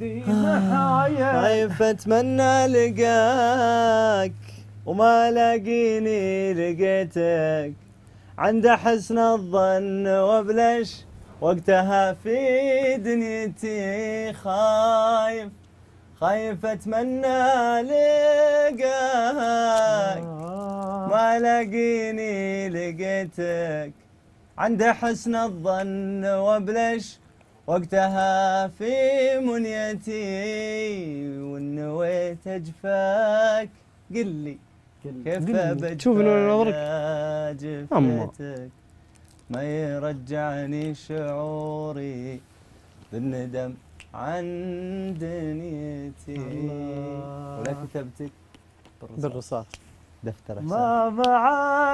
لي خايف طيب، اتمنى لقاك وما لاقيني لقيتك عند حسن الظن وبلش وقتها في دنيتي خايف خايف اتمنى لقاك آه. ما لاقيني لقيتك عند حسن الظن وبلش وقتها في منيتي ونويت اجفاك قل لي كيف بجفاك شوف نظرك جفتك ما يرجعني شعوري بالندم عن دنيتي ولا كتبتك بالرصاص دفتر ما معاك